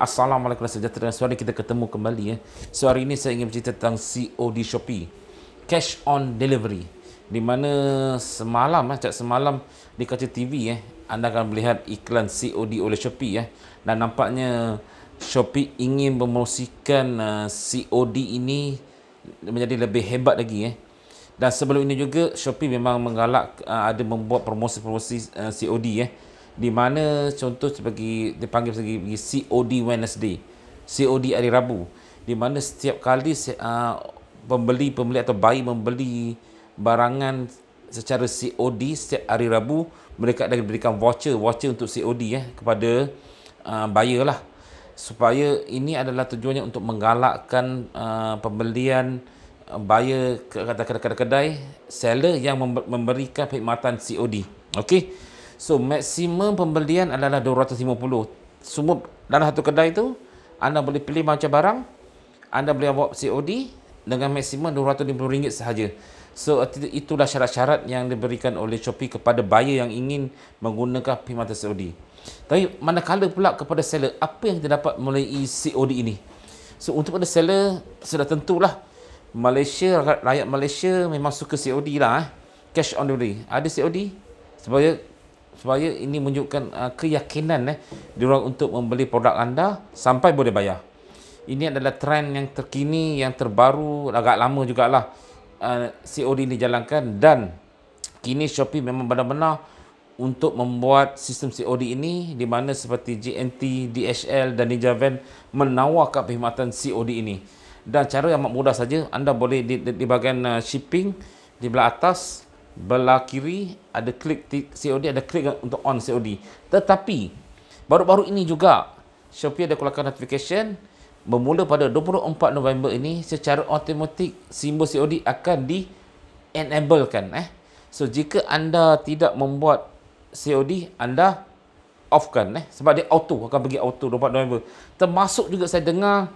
Assalamualaikum sejahtera dan suara kita ketemu kembali ya. So hari ini saya ingin bercerita tentang COD Shopee. Cash on delivery. Di mana semalam ah eh, cak semalam di kaca TV ya, eh, anda akan melihat iklan COD oleh Shopee ya. dan nampaknya Shopee ingin memosikan uh, COD ini menjadi lebih hebat lagi ya. Dan sebelum ini juga Shopee memang menggalak uh, ada membuat promosi-promosi uh, COD ya di mana contoh sebagai dipanggil sebagai COD Wednesday, COD hari Rabu, di mana setiap kali uh, pembeli pembeli atau buyer membeli barangan secara COD setiap hari Rabu, mereka akan diberikan voucher voucher untuk COD ya eh, kepada uh, buyer lah supaya ini adalah tujuannya untuk menggalakkan uh, pembelian buyer ke kedai-kedai seller yang memberikan perkhidmatan COD. Okey. So maksimum pembelian adalah 250. Semua dalam satu kedai tu anda boleh pilih macam barang. Anda boleh buat COD dengan maksimum RM250 sahaja. So itulah syarat-syarat yang diberikan oleh Shopee kepada buyer yang ingin menggunakan perkhidmatan COD. Tapi manakala pula kepada seller, apa yang kita dapat melalui COD ini? So untuk pada seller, sudah tentulah Malaysia, rakyat Malaysia memang suka COD lah. Eh. Cash on delivery. Ada COD? Sebagai supaya ini menunjukkan uh, keyakinan eh diorang untuk membeli produk anda sampai boleh bayar. Ini adalah trend yang terkini yang terbaru agak lama jugalah uh, ah, COD ini jalankan dan kini Shopee memang benar-benar untuk membuat sistem COD ini di mana seperti GNT, DHL dan Ninja Van menawarkan perkhidmatan COD ini. Dan cara yang amat mudah saja anda boleh di, di, di bahagian uh, shipping di belah atas belah kiri ada klik COD ada klik untuk on COD tetapi baru-baru ini juga Shopee ada keluarkan notification bermula pada 24 November ini secara automatik simbol COD akan di enablekan eh so jika anda tidak membuat COD anda offkan eh sebab dia auto akan bagi auto 24 November termasuk juga saya dengar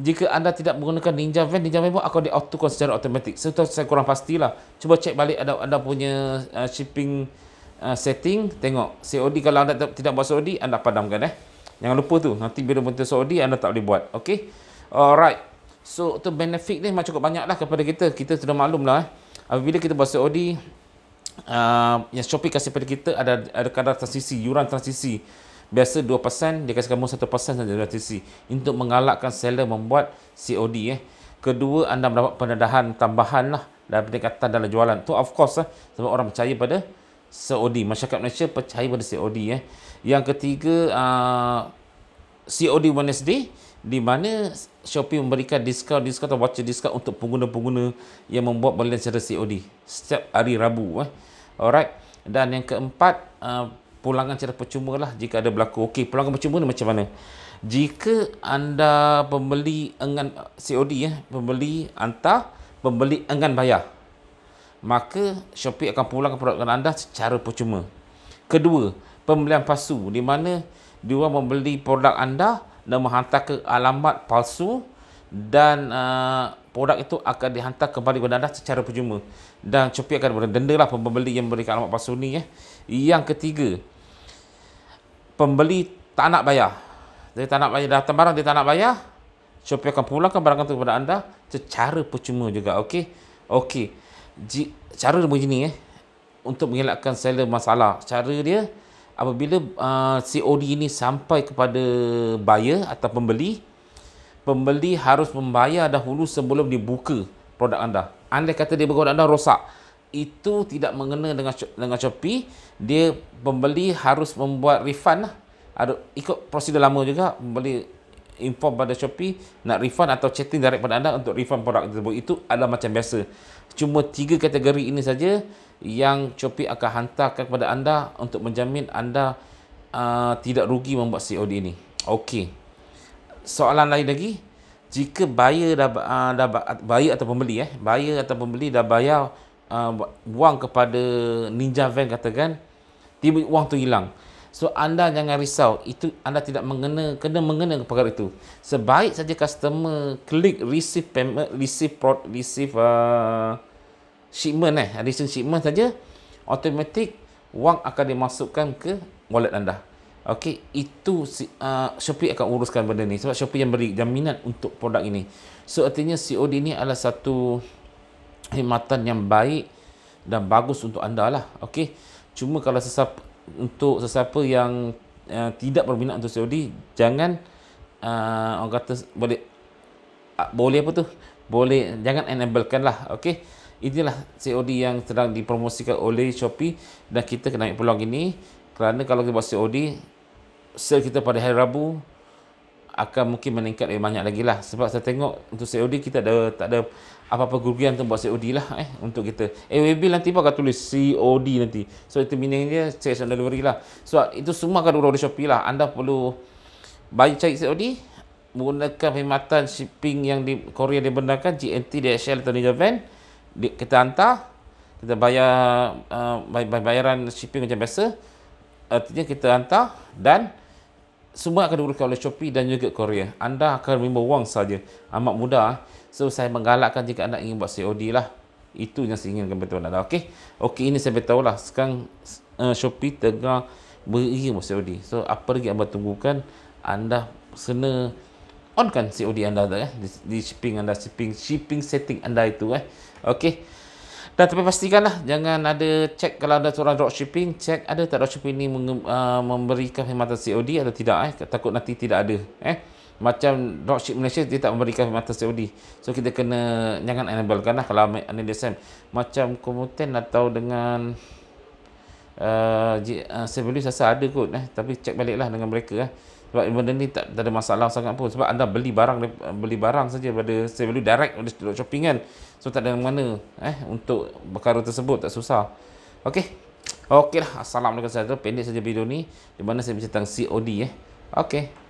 jika anda tidak menggunakan Ninja Van, Ninja Van pun akan di auto secara automatik. So, saya kurang pastilah. Cuba cek balik ada anda punya uh, shipping uh, setting. Tengok, COD kalau anda tidak buat COD, anda padamkan eh. Jangan lupa tu, nanti bila bentuk COD, anda tak boleh buat. Okay? Alright. So, tu benefit ni memang cukup banyak lah kepada kita. Kita sudah maklum lah eh. Apabila kita buat COD, uh, yang Shopee kasih kepada kita ada, ada kadar transisi, yuran transisi biasa 2% dia kasi kamu 1% saja dari TC untuk mengalakkan seller membuat COD eh. Kedua anda mendapat pendedahan tambahan lah dalam peningkatan dalam jualan. Tu of course lah sebab orang percaya pada COD. Masyarakat Malaysia percaya pada COD eh. Yang ketiga uh, ah, COD Wednesday di mana Shopee memberikan diskaun diskaun atau voucher diskaun untuk pengguna-pengguna yang membuat belian secara COD setiap hari Rabu eh. Alright. Dan yang keempat uh, pulangan secara percuma lah jika ada berlaku. Okey, pulangan percuma ni macam mana? Jika anda pembeli enggan COD ya, pembeli hantar, pembeli enggan bayar. Maka Shopee akan pulangkan produk anda secara percuma. Kedua, pembelian palsu di mana dia membeli produk anda dan menghantar ke alamat palsu dan uh, produk itu akan dihantar kembali kepada anda secara percuma dan Shopee akan berdenda lah pembeli yang memberikan alamat palsu ni ya. Yang ketiga, pembeli tak nak bayar. Dia tak nak bayar, dah barang dia tak nak bayar. Shopee akan pulangkan barang itu kepada anda secara percuma juga. Okey. Okey. J- cara begini eh untuk mengelakkan seller masalah. Cara dia apabila uh, COD ini sampai kepada buyer atau pembeli, pembeli harus membayar dahulu sebelum dibuka produk anda. Andai kata dia bagi anda rosak, itu tidak mengena dengan dengan Shopee dia pembeli harus membuat refund lah ada ikut prosedur lama juga pembeli inform pada Shopee nak refund atau chatting direct pada anda untuk refund produk tersebut itu adalah macam biasa cuma tiga kategori ini saja yang Shopee akan hantarkan kepada anda untuk menjamin anda uh, tidak rugi membuat COD ini Okey. soalan lain lagi jika buyer dah, uh, dah buyer atau pembeli eh buyer atau pembeli dah bayar uh, wang kepada ninja van katakan tiba wang tu hilang so anda jangan risau itu anda tidak mengena kena mengena perkara itu sebaik saja customer klik receive payment receive prod, receive uh, shipment eh receive shipment saja automatik wang akan dimasukkan ke wallet anda Okey, itu uh, Shopee akan uruskan benda ni sebab Shopee yang beri jaminan untuk produk ini. So artinya COD ni adalah satu khidmatan yang baik dan bagus untuk anda lah. Okey. Cuma kalau sesiapa, untuk sesiapa yang uh, tidak berminat untuk COD, jangan uh, orang kata boleh uh, boleh apa tu? Boleh jangan enablekan lah. Okey. Inilah COD yang sedang dipromosikan oleh Shopee dan kita kena ambil peluang ini kerana kalau kita buat COD sale kita pada hari Rabu akan mungkin meningkat lebih banyak lagi lah sebab saya tengok untuk COD kita ada tak ada apa-apa kerugian untuk buat COD lah eh untuk kita eh, AWB nanti pun akan tulis COD nanti so itu meaning dia cash on delivery lah so itu semua akan urut di Shopee lah anda perlu bayar cari COD menggunakan perkhidmatan shipping yang di Korea dibenarkan GNT, DHL atau Ninja Van kita hantar kita bayar uh, bay- bayaran shipping macam biasa artinya kita hantar dan semua akan diuruskan oleh Shopee dan juga Korea. Anda akan memberi wang saja. Amat mudah. Eh. So, saya menggalakkan jika anda ingin buat COD lah. Itu yang saya inginkan kepada anda. Okey? Okey, ini saya beritahu lah. Sekarang uh, Shopee tengah beri buat COD. So, apa lagi anda tunggukan? Anda sena onkan COD anda tu eh? di, di, shipping anda. Shipping shipping setting anda itu eh. Okey? Dan tapi pastikanlah jangan ada cek kalau ada seorang dropshipping, cek ada tak dropshipping ini uh, memberikan khidmatan COD atau tidak eh. Takut nanti tidak ada eh. Macam dropship Malaysia dia tak memberikan khidmatan COD. So kita kena jangan enablekan lah kalau ada DSM. Macam Komuten atau dengan uh, uh, Sebelum Sasa ada kot eh. Tapi cek baliklah dengan mereka eh sebab benda ni tak, tak ada masalah sangat pun sebab anda beli barang beli barang saja daripada sale value direct daripada shopping kan so tak ada mana eh untuk perkara tersebut tak susah okey okeylah assalamualaikum saya pendek saja video ni di mana saya bercerita tentang COD eh okey